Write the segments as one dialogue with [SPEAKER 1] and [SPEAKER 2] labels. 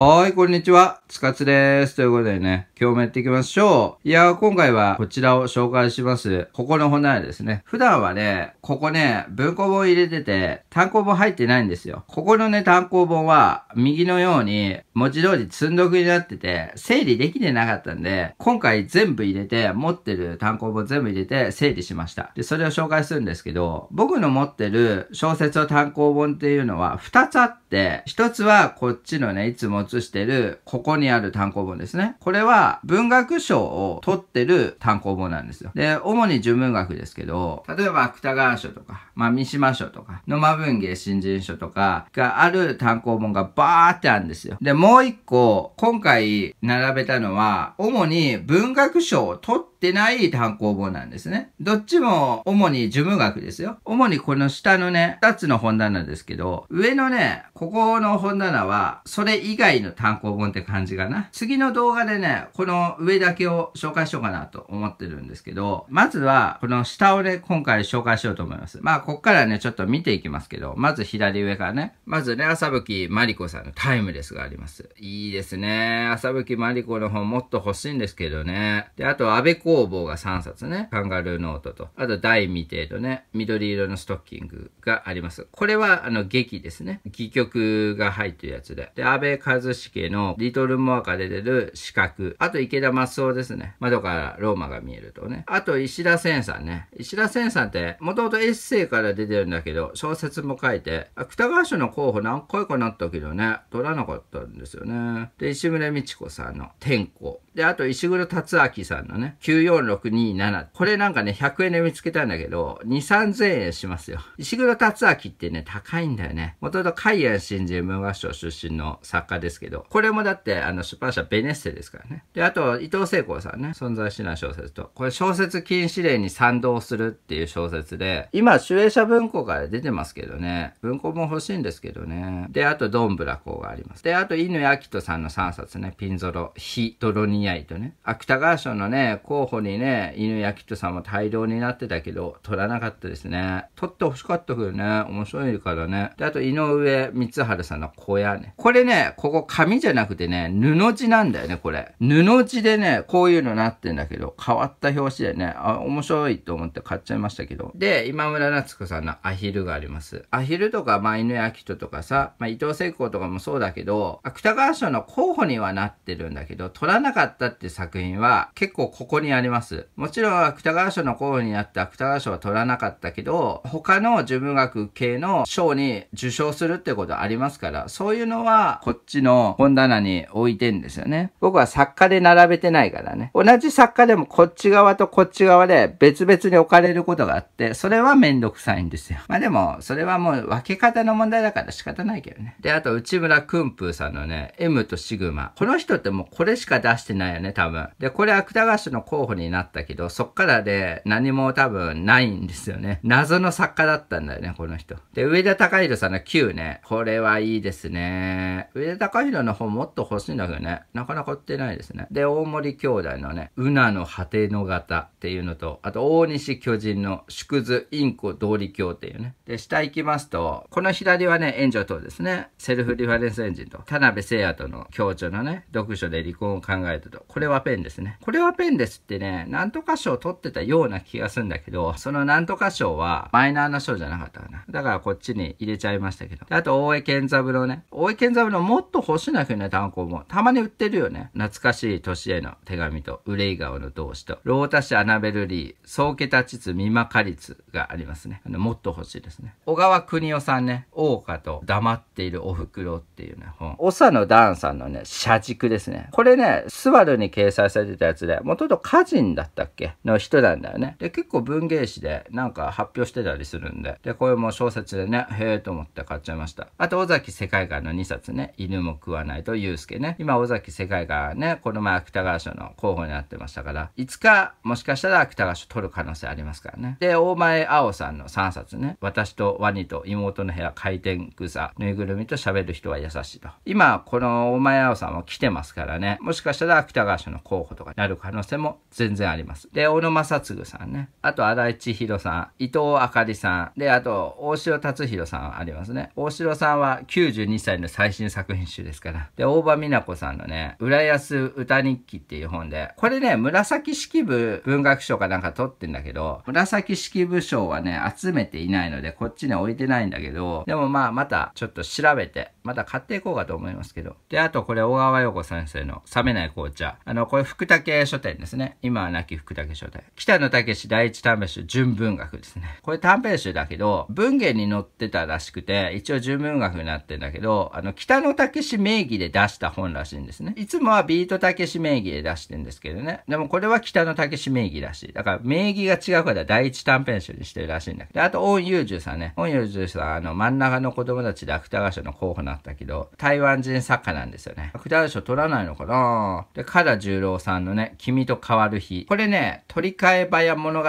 [SPEAKER 1] はい、こんにちは。つかつです。ということでね、今日もやっていきましょう。いやー、今回はこちらを紹介します。ここの本棚ですね。普段はね、ここね、文庫本入れてて、単行本入ってないんですよ。ここのね、単行本は、右のように、文字通り積んどくになってて、整理できてなかったんで、今回全部入れて、持ってる単行本全部入れて、整理しました。で、それを紹介するんですけど、僕の持ってる小説の単行本っていうのは、2つあって、1つはこっちのね、いつも写してる、ここにある単行本ですね。これは文学賞を取ってる単行本なんですよ。で、主に純文学ですけど、例えば芥川賞とか、まあ、三島賞とか、野間文芸新人賞とかがある単行本がバーってあるんですよ。で、もう一個、今回並べたのは、主に文学賞を取ってってない単行本なんですね。どっちも主に事務学ですよ。主にこの下のね、2つの本棚ですけど、上のね、ここの本棚は、それ以外の単行本って感じかな。次の動画でね、この上だけを紹介しようかなと思ってるんですけど、まずは、この下をね、今回紹介しようと思います。まあ、こっからね、ちょっと見ていきますけど、まず左上からね、まずね、朝吹まりこさんのタイムレスがあります。いいですね。朝吹まりこの本もっと欲しいんですけどね。で、あと、安倍工房が3冊ね、カンガルーノートと、あと大未定とね、緑色のストッキングがあります。これは、あの、劇ですね。戯曲が入ってるやつで。で、安倍和茂のリトルモアから出てる四角。あと池田松夫ですね。窓からローマが見えるとね。あと石田千さんね。石田千さんって、もともとエッセイから出てるんだけど、小説も書いて、芥川賞の候補何回かなったけどね、取らなかったんですよね。で、石村美智子さんの天候。で、あと石黒達明さんのね、9 4 6 2 7これなんかね、100円で見つけたんだけど、2、3000円しますよ。石黒達明ってね、高いんだよね。もともと海安新人文学賞出身の作家ですけど、これもだって、あの、出版社ベネッセですからね。で、あと、伊藤聖子さんね、存在しない小説と。これ小説禁止令に賛同するっていう小説で、今、主演者文庫から出てますけどね、文庫も欲しいんですけどね。で、あと、どんぶらこうがあります。で、あと、犬明人さんの3冊ね、ピンゾロ、火、泥にないとね。芥川賞のね、候補にね、犬やきとさんも大量になってたけど、取らなかったですね。取ってほしかったけどね、面白いからね。で、あと井上光晴さんの小屋ね。これね、ここ紙じゃなくてね、布地なんだよね、これ。布地でね、こういうのなってんだけど、変わった表紙でね、あ、面白いと思って買っちゃいましたけど。で、今村夏子さんのアヒルがあります。アヒルとか、まあ、犬やきととかさ、まあ、伊藤聖子とかもそうだけど、芥川賞の候補にはなってるんだけど、取らなかったったって作品は結構ここにあります。もちろん芥川賞の候補になった芥川賞は取らなかったけど、他の純文学系の賞に受賞するってことありますから、そういうのはこっちの本棚に置いてんですよね。僕は作家で並べてないからね。同じ作家でもこっち側とこっち側で別々に置かれることがあって、それはめんどくさいんですよ。まあでも、それはもう分け方の問題だから仕方ないけどね。で、あと内村くんぷーさんのね、M とシグマ。この人ってもうこれしか出してないよね、多分。で、これ芥川賞の候補になったけど、そっからで何も多分ないんですよね。謎の作家だったんだよね、この人。で、上田隆弘さんの9ね。これはいいですね。上田隆弘の方もっと欲しいんだけどね。なかなか売ってないですね。で、大森兄弟のね、うなの果ての型っていうのと、あと大西巨人の縮図インコ道理教っていうね。で、下行きますと、この左はね、炎上等ですね。セルフリファレンスエンジンと、田辺聖也との協調のね、読書で離婚を考えたこれはペンですね。これはペンですってね、なんとか賞取ってたような気がするんだけど、そのなんとか賞はマイナーな賞じゃなかったかな。だからこっちに入れちゃいましたけど。あと、大江健三郎ね。大江健三郎もっと欲しいなきゃね、単行も。たまに売ってるよね。懐かしい年への手紙と、憂い顔の同志と、ロータシアナベルリー、宗家立つ見まかりつがありますね。あの、もっと欲しいですね。小川邦夫さんね、大岡と黙っているお袋っていうね、本。長野ダンさんのね、社軸ですね。これね、バルに掲載されてたやつで、もともと歌人だったっけの人なんだよね。で、結構文芸誌でなんか発表してたりするんで、で、これも小説でね、へえと思って買っちゃいました。あと、尾崎世界観の2冊ね、犬も食わないと祐介ね。今、尾崎世界観ね、この前芥川賞の候補になってましたから、いつかもしかしたら芥川賞取る可能性ありますからね。で、大前青さんの3冊ね、私とワニと妹の部屋回転草、ぬいぐるみと喋る人は優しいと。今、この大前青さんは来てますからね、もしかしたら芥川賞の候補とかになる可能性も全然あります。で、小野正嗣さんね。あと、荒井千尋さん、伊藤あかりさん。で、あと、大城達弘さんありますね。大城さんは92歳の最新作品集ですから。で、大場美奈子さんのね、浦安歌日記っていう本で、これね、紫式部文学賞かなんか取ってんだけど、紫式部賞はね、集めていないので、こっちに置いてないんだけど、でもまあ、またちょっと調べて、また買っていこうかと思いますけど。で、あとこれ、小川陽子先生の冷めない紅茶。茶。あの、これ福武書店ですね。今は亡き福武書店。北野武第一短編集純文学ですね。これ短編集だけど、文芸に載ってたらしくて、一応純文学になってんだけど、あの、北野武名義で出した本らしいんですね。いつもはビート武名義で出してんですけどね。でもこれは北野武名義らしい。だから名義が違うから第一短編集にしてるらしいんだけど。あと、オン・ユージュさんね。オン・ユージュさん、あの、真ん中の子供たちで芥川賞の候補になったけど、台湾人作家なんですよね。芥川賞取らないのかなで、唐十郎さんのね、君と変わる日。これね、取り替えや物語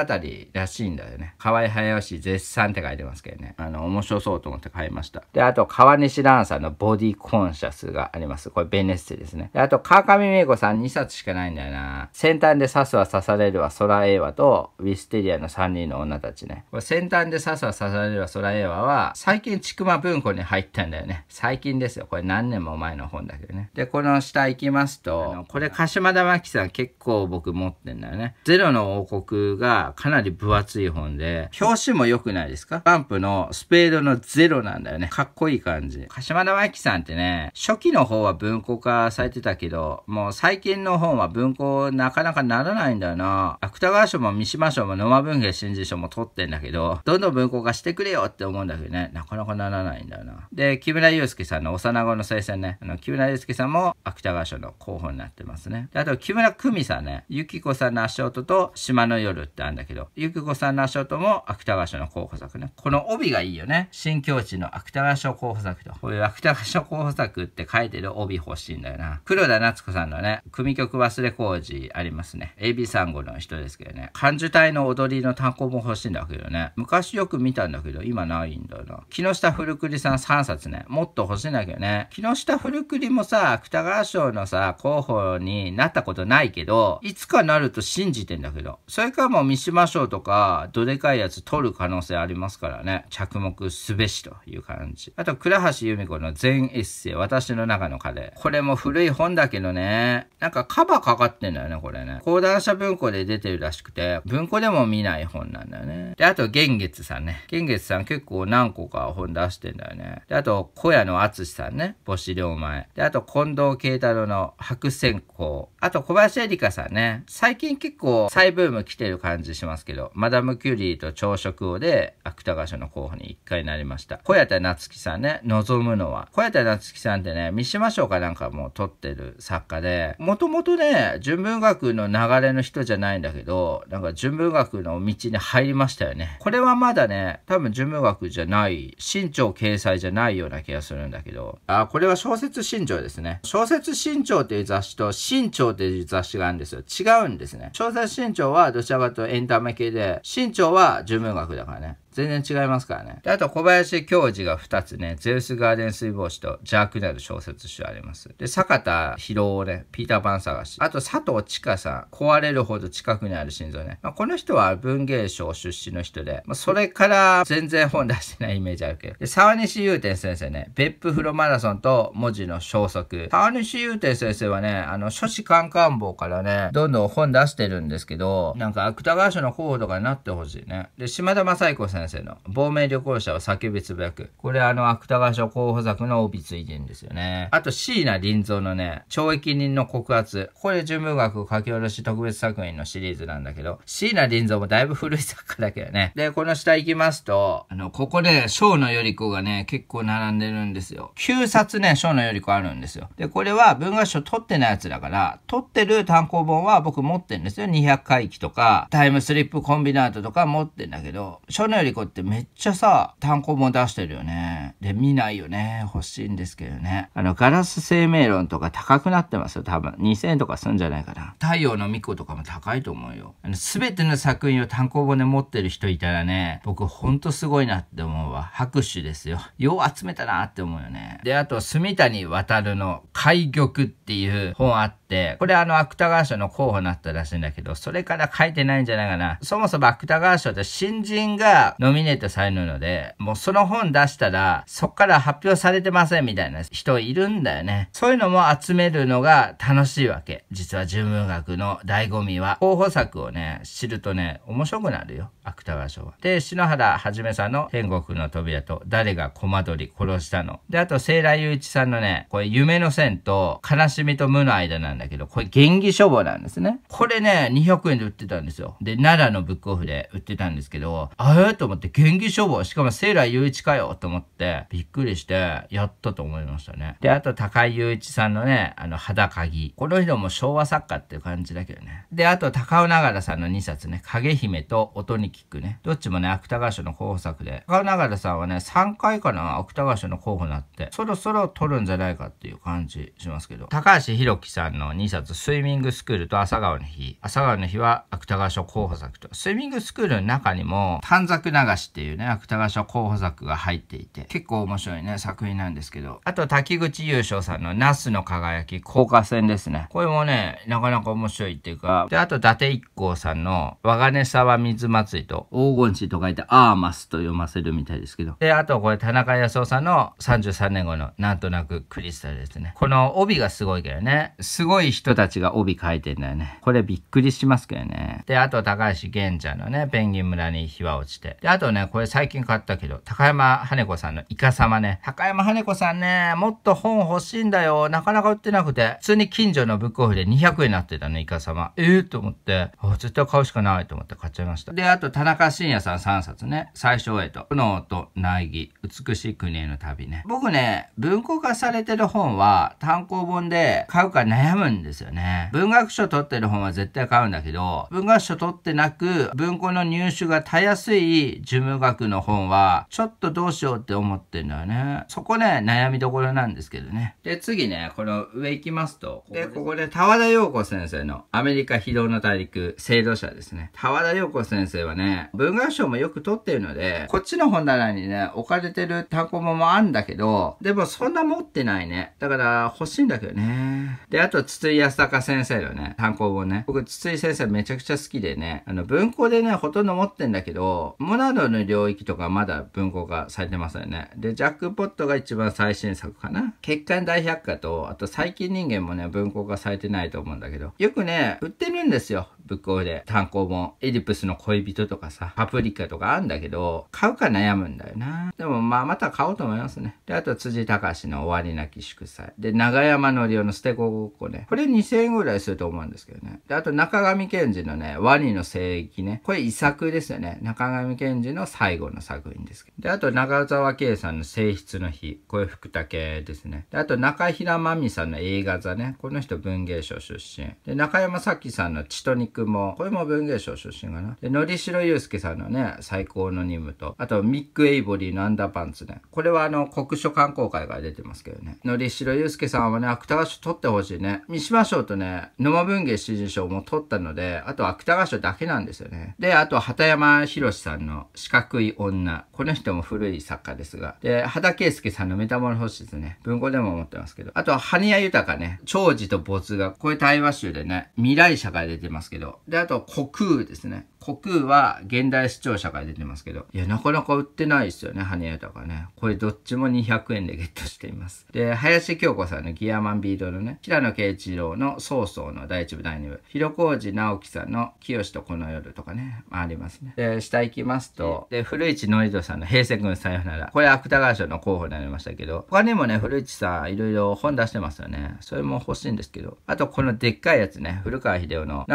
[SPEAKER 1] らしいんだよね。河合林絶賛って書いてますけどね。あの、面白そうと思って買いました。で、あと、川西蘭さんのボディコンシャスがあります。これ、ベネッセですね。で、あと、川上芽子さん2冊しかないんだよな。先端で刺すは刺されるは空英和と、ウィステリアの3人の女たちね。これ、先端で刺すは刺されるは空英和は、最近、ちくま文庫に入ったんだよね。最近ですよ。これ何年も前の本だけどね。で、この下行きますと、これ鹿島田真紀さん結構僕持ってんだよね。ゼロの王国がかなり分厚い本で、表紙も良くないですかバンプのスペードのゼロなんだよね。かっこいい感じ。鹿島田真紀さんってね、初期の方は文庫化されてたけど、もう最近の本は文庫なかなかならないんだよな。芥川賞も三島賞も野間文芸新人賞も取ってんだけど、どんどん文庫化してくれよって思うんだけどね、なかなかならないんだよな。で、木村祐介さんの幼子の生戦ね、あの木村祐介さんも芥川賞の候補になってます。ますね。あと、木村久美さんね、ゆきこさんの足音と島の夜ってあるんだけど、ゆきこさんの足音も芥川賞の候補作ね。この帯がいいよね。新境地の芥川賞候補作と。こういう芥川賞候補作って書いてる帯欲しいんだよな。黒田夏子さんのね、組曲忘れ工事ありますね。a b 3ゴの人ですけどね。漢字体の踊りの単行も欲しいんだけどね。昔よく見たんだけど、今ないんだよな。木下古栗さん3冊ね。もっと欲しいんだけどね。木下古栗もさ、芥川賞のさ、候補になったことないけど、いつかなると信じてんだけど。それかもう三島賞とか、どでかいやつ取る可能性ありますからね。着目すべしという感じ。あと、倉橋由美子の全エッセイ、私の中のカレー。これも古い本だけどね。なんかカバーかかってんだよね、これね。講談社文庫で出てるらしくて、文庫でも見ない本なんだよね。で、あと、玄月さんね。玄月さん結構何個か本出してんだよね。で、あと、小屋の淳さんね。母子両前。で、あと、近藤慶太郎の白線こう。あと、小林エリカさんね。最近結構再ブーム来てる感じしますけど、マダム・キュリーと朝食をで、芥川賞の候補に一回なりました。小谷夏樹さんね、望むのは。小谷夏樹さんってね、三島賞かなんかも撮ってる作家で、もともとね、純文学の流れの人じゃないんだけど、なんか純文学の道に入りましたよね。これはまだね、多分純文学じゃない、新潮掲載じゃないような気がするんだけど、あ、これは小説新潮ですね。小説新潮っていう雑誌と新潮っていう雑誌があるんですよ。違うんですね。小説新潮はどちらかというとエンタメ系で、新潮は純文学だからね。全然違いますからね。であと、小林教授が2つね、ゼウスガーデン水防止と邪悪なる小説集あります。で、坂田博夫ね、ピーターパン探し。あと、佐藤千佳さん、壊れるほど近くにある心臓ね。まあ、この人は文芸賞出身の人で、まあ、それから全然本出してないイメージあるけど。で、沢西祐天先生ね、別府風呂マラソンと文字の消息。沢西祐天先生はね、あの、書士官官房からね、どんどん本出してるんですけど、なんか芥川賞の候補とかになってほしいね。で、島田正彦先生先生の。亡命旅行者を叫びつぶやく。これあの、芥川賞候補作の帯ついてるんですよね。あと、椎名林蔵のね、懲役人の告発。これ純文学書き下ろし特別作品のシリーズなんだけど、椎名林蔵もだいぶ古い作家だけどね。で、この下行きますと、あの、ここで、章野より子がね、結構並んでるんですよ。9冊ね、章野より子あるんですよ。で、これは文学賞取ってないやつだから、取ってる単行本は僕持ってんですよ。200回帰とか、タイムスリップコンビナートとか持ってんだけど、章野よりリコってめっちゃさ、単行本出してるよね。で、見ないよね。欲しいんですけどね。あの、ガラス生命論とか高くなってますよ、多分。2000円とかすんじゃないかな。太陽の巫女とかも高いと思うよ。あの、すべての作品を単行本で持ってる人いたらね、僕ほんとすごいなって思うわ。拍手ですよ。よう集めたなって思うよね。で、あと、住谷渡の開玉っていう本あって、これあの、芥川賞の候補になったらしいんだけど、それから書いてないんじゃないかな。そもそも芥川賞って新人がノミネートされるので、もうその本出したら、そっから発表されてませんみたいな人いるんだよね。そういうのも集めるのが楽しいわけ。実は純文学の醍醐味は、候補作をね、知るとね、面白くなるよ。芥川賞は。で、篠原はじめさんの天国の扉と、誰がコマドり殺したの。で、あと、聖来雄一さんのね、これ夢の線と、悲しみと無の間なんだけど、これ元気書房なんですね。これね、200円で売ってたんですよ。で、奈良のブックオフで売ってたんですけど、あれと思って、元気消防、しかもセイラー雄一かよと思って、びっくりして、やったと思いましたね。で、あと高井雄一さんのね、あの、肌鍵。この人も昭和作家っていう感じだけどね。で、あと高尾長さんの2冊ね、影姫と音に聞くね。どっちもね、芥川賞の候補作で。高尾長さんはね、3回かな、芥川賞の候補になって、そろそろ取るんじゃないかっていう感じしますけど。高橋宏樹さんの2冊、スイミングスクールと朝顔の日。朝顔の日は芥川賞候補作と。スイミングスクールの中にも、短冊な流しっていうね、芥川賞候補作が入っていて、結構面白いね、作品なんですけど。あと、滝口優勝さんのナスの輝き、高架戦ですね。これもね、なかなか面白いっていうか、で、あと、伊達一行さんの、我が根沢水祭りと、黄金地と書いてアーマスと読ませるみたいですけど。で、あと、これ、田中康夫さんの33年後の、なんとなくクリスタルですね。この帯がすごいけどね、すごい人たちが帯書いてんだよね。これびっくりしますけどね。で、あと、高橋玄ちゃんのね、ペンギン村に日は落ちて。でで、あとね、これ最近買ったけど、高山羽子さんのイカ様ね。高山羽子さんね、もっと本欲しいんだよ。なかなか売ってなくて。普通に近所のブックオフで200円になってたね、イカ様。ええー、と思って、あ、絶対買うしかないと思って買っちゃいました。で、あと、田中伸也さん3冊ね。最初へと。苦悩と苗木、美しい国への旅ね。僕ね、文庫化されてる本は単行本で買うか悩むんですよね。文学賞取ってる本は絶対買うんだけど、文学書取ってなく、文庫の入手がたやすい事務学の本は、ちょっとどうしようって思ってんだよね、そこね、悩みどころなんですけどね。で、次ね、この上行きますと、で、ここで、田和田陽子先生のアメリカ非道の大陸、制度者ですね。田和田陽子先生はね、文学賞もよく取ってるので、こっちの本棚にね、置かれてる単行本もあんだけど、でもそんな持ってないね。だから欲しいんだけどね。で、あと、筒井康隆先生のね、単行本ね。僕、筒井先生めちゃくちゃ好きでね、あの、文庫でね、ほとんど持ってんだけど、ードの領域とかまだ文庫化されてますよね。で、ジャックポットが一番最新作かな。血管大百科と、あと最近人間もね、文庫化されてないと思うんだけど、よくね、売ってるんですよ。向こで単行本、エディプスの恋人とかさ、パプリカとかあんだけど、買うか悩むんだよな。でもまあまた買おうと思いますね。で、あと辻隆の終わりなき祝祭。で、長山のりおの捨て子ごっこね。これ2000円ぐらいすると思うんですけどね。で、あと中上賢治のね、ワニの聖域ね。これ遺作ですよね。中上賢治の最後の作品ですけど。で、あと長沢圭さんの性質の日。これ福武ですね。で、あと中平真美さんの映画座ね。この人文芸賞出身。で、中山咲さんの血と肉君も、これも文芸賞出身かな。で、のりしろゆうすけさんのね、最高の任務と、あと、ミック・エイボリーのアンダーパンツね。これはあの、国書観光会から出てますけどね。のりしろゆうすけさんはね、芥川賞取ってほしいね。三島賞とね、野間文芸新人賞も取ったので、あと芥川賞だけなんですよね。で、あと、畑山博さんの四角い女。この人も古い作家ですが。で、畑圭介さんのメタモルフォシスね。文庫でも思ってますけど。あと、羽谷豊ね。長寿と没が、これ対話集でね、未来社会出てますけど、よ。で、あと、虚空ですね。虚空は現代視聴者から出てますけど、いや、なかなか売ってないですよね、羽とかね。これどっちも200円でゲットしています。で、林京子さんのギアマンビードのね、平野啓一郎の曹操の第一部第二部、広小路直樹さんの清とこの夜とかね、まあ、ありますね。で、下行きますと、で、古市のりどさんの平成軍さよなら。これ芥川賞の候補になりましたけど、他にもね、古市さんいろいろ本出してますよね。それも欲しいんですけど、あとこのでっかいやつね、古川秀夫の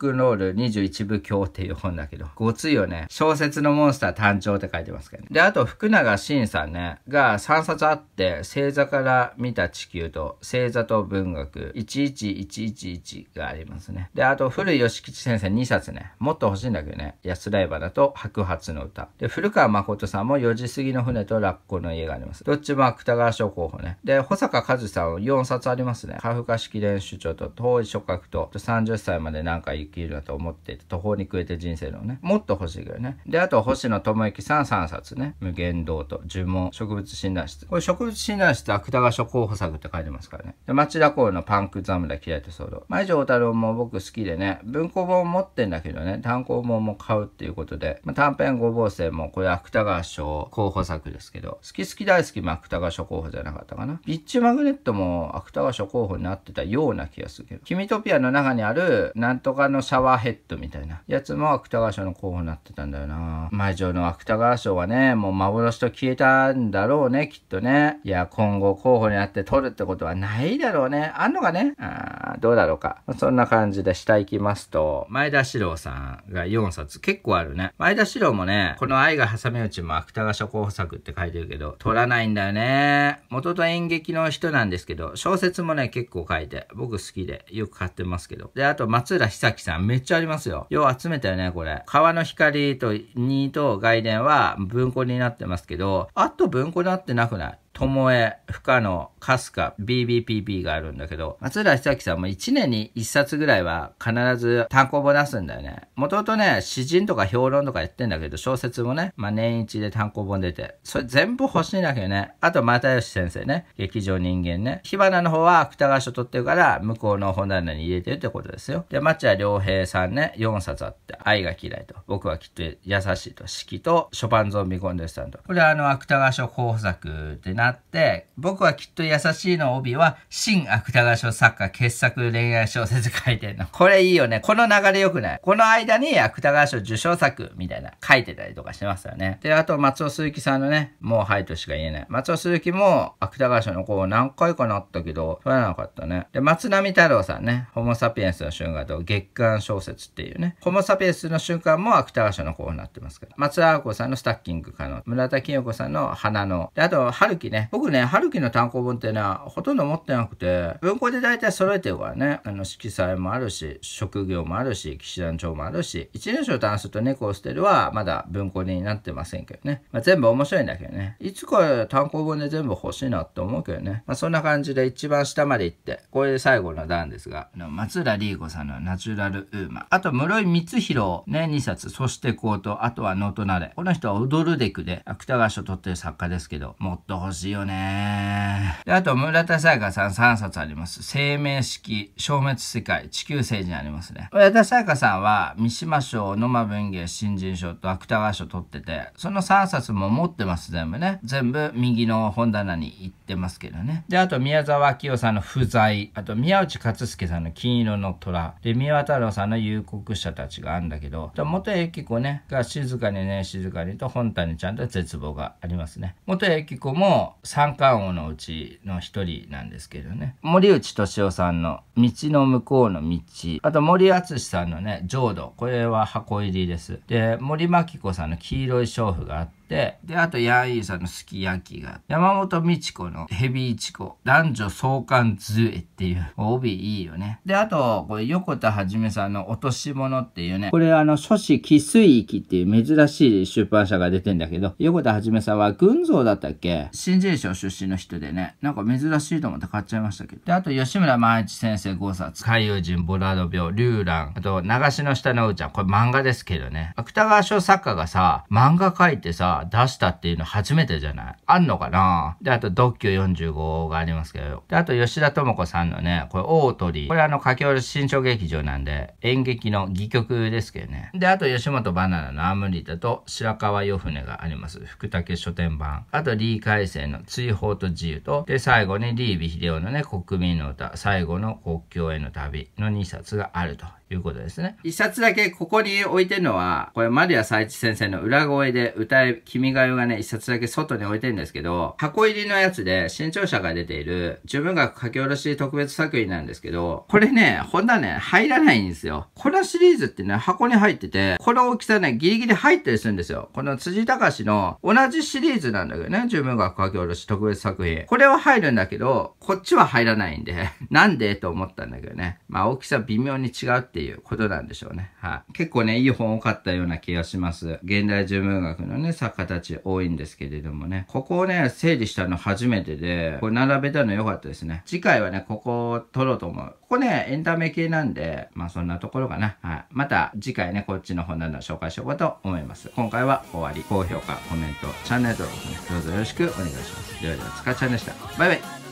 [SPEAKER 1] クンロール21部教っていう本だけど、ごついよね。小説のモンスター誕生って書いてますけどね。で、あと福永慎さんね、が3冊あって、星座から見た地球と、星座と文学、11111がありますね。で、あと古井義吉先生2冊ね、もっと欲しいんだけどね、安らいだと白髪の歌。で、古川誠さんも4時過ぎの船とラッコの家があります。どっちも芥川賞候補ね。で、保坂和さん4冊ありますね。カフカ式練習帳と、遠い諸覚と、30歳までなんか生きるなと思っていて途方に暮れて人生のねもっと欲しいけどねであと星野智之さん3冊ね無限堂と呪文植物診断室これ植物診断室芥川賞候補作って書いてますからねで町田公のパンク侍嫌いと騒動前城太郎も僕好きでね文庫本持ってんだけどね単行本も買うっていうことで、まあ、短編ごぼうもこれ芥川賞候補作ですけど好き好き大好きも芥川賞候補じゃなかったかなビッチマグネットも芥川賞候補になってたような気がするけど君とピアの中にあるなんとかのシャワーヘッドみたいなやつも芥川賞の候補になってたんだよな。前城の芥川賞はね、もう幻と消えたんだろうね、きっとね。いや、今後候補になって取るってことはないだろうね。あんのかねあどうだろうか。そんな感じで下行きますと、前田史郎さんが4冊、結構あるね。前田史郎もね、この愛が挟み撃ちも芥川賞候補作って書いてるけど、取らないんだよね。元と演劇の人なんですけど、小説もね、結構書いて、僕好きでよく買ってますけど。で、あと松浦久樹崎さん。めっちゃありますよ。よう集めたよね、これ。川の光と2と外伝は文庫になってますけど、あと文庫になってなくないともえ、ふかの、かすか、BBPP があるんだけど、松浦久明さんも1年に1冊ぐらいは必ず単行本出すんだよね。もともとね、詩人とか評論とかやってんだけど、小説もね、まあ年一で単行本出て、それ全部欲しいんだけどね。あと、又吉先生ね、劇場人間ね。火花の方は芥川賞取ってるから、向こうの本棚に入れてるってことですよ。で、松屋良平さんね、4冊あって、愛が嫌いと、僕はきっと優しいと、四季と、ショパンゾンビコンデスさんと。これあの、芥川賞候補作って何って、僕はきっと優しいの帯は、新芥川賞作家傑作恋愛小説書いてんの。これいいよね。この流れ良くない。この間に芥川賞受賞作みたいな書いてたりとかしてますよね。で、あと松尾鈴木さんのね、もうはいとしか言えない。松尾鈴木も芥川賞の子を何回かなったけど、取らなかったね。で、松並太郎さんね、ホモサピエンスの瞬間と月刊小説っていうね、ホモサピエンスの瞬間も芥川賞の候補になってますけど、松田亜子さんのスタッキング可能、村田清子さんの花の、で、あと、春樹ね、ね。僕ね、春樹の単行本ってね、ほとんど持ってなくて、文庫で大体揃えてるからね、あの、色彩もあるし、職業もあるし、騎士団長もあるし、一年生単数と猫を捨てるは、まだ文庫になってませんけどね。まあ、全部面白いんだけどね。いつか単行本で全部欲しいなって思うけどね。まあ、そんな感じで一番下まで行って、これで最後の段ですが、松浦里子さんのナチュラルウーマン。あと、室井光弘、ね、2冊、そしてコート、あとはノートナレ。この人は踊るデクで、芥川賞取ってる作家ですけど、もっと欲しいしいよね。あと、村田沙耶香さん3冊あります。生命式、消滅世界、地球星人ありますね。村田沙耶香さんは、三島賞、野間文芸新人賞と芥川賞取ってて、その3冊も持ってます、全部ね。全部右の本棚に行ってますけどね。で、あと、宮沢明さんの不在、あと、宮内克介さんの金色の虎、で、宮太郎さんの夕刻者たちがあるんだけど、元栄子ね、が静かにね、静かにと本谷ちゃんと絶望がありますね。元栄子も、三冠王のうちの一人なんですけどね。森内敏夫さんの道の向こうの道。あと森敦さんのね、浄土。これは箱入りです。で、森牧子さんの黄色い娼婦があって、、で、あと、ヤンイーさんのすき焼きが、山本美智子のヘビイチコ、男女相関図絵っていう、帯いいよね。で、あと、これ、横田はじめさんの落とし物っていうね、これ、あの、書子奇水域っていう珍しい出版社が出てんだけど、横田はじめさんは群像だったっけ新人賞出身の人でね、なんか珍しいと思って買っちゃいましたけど。で、あと、吉村万一先生5冊、海遊人、ボラード病、竜蘭、あと、流しの下のうちゃん、これ漫画ですけどね。芥川賞作家がさ、漫画描いてさ、出したっていうの初めてじゃないあんのかなで、あと、ドッキュ45がありますけど。で、あと、吉田智子さんのね、これ、大鳥。これ、あの、書き下ろし新小劇場なんで、演劇の戯曲ですけどね。で、あと、吉本バナナのアムリタと白川与船があります。福武書店版。あと、リー海星の追放と自由と、で、最後にリービ秀夫のね、国民の歌、最後の国境への旅の2冊があるということですね。一冊だけここに置いてるのは、これ、マリア・サイチ先生の裏声で歌え、君が代がね、一冊だけ外に置いてるんですけど、箱入りのやつで、新潮社が出ている、自文学書き下ろし特別作品なんですけど、これね、ほんだね、入らないんですよ。このシリーズってね、箱に入ってて、この大きさね、ギリギリ入ったりするんですよ。この辻隆の同じシリーズなんだけどね、自文学書き下ろし特別作品。これは入るんだけど、こっちは入らないんで、なんでと思ったんだけどね。まあ、大きさ微妙に違うってっていうことなんでしょうね。はい。結構ね、いい本を買ったような気がします。現代純文学のね、作家たち多いんですけれどもね。ここをね、整理したの初めてで、これ並べたの良かったですね。次回はね、ここを撮ろうと思う。ここね、エンタメ系なんで、まあそんなところかな。はい。また次回ね、こっちの本など紹介しようかと思います。今回は終わり。高評価、コメント、チャンネル登録ね、どうぞよろしくお願いします。ではでは、つかちゃんでした。バイバイ。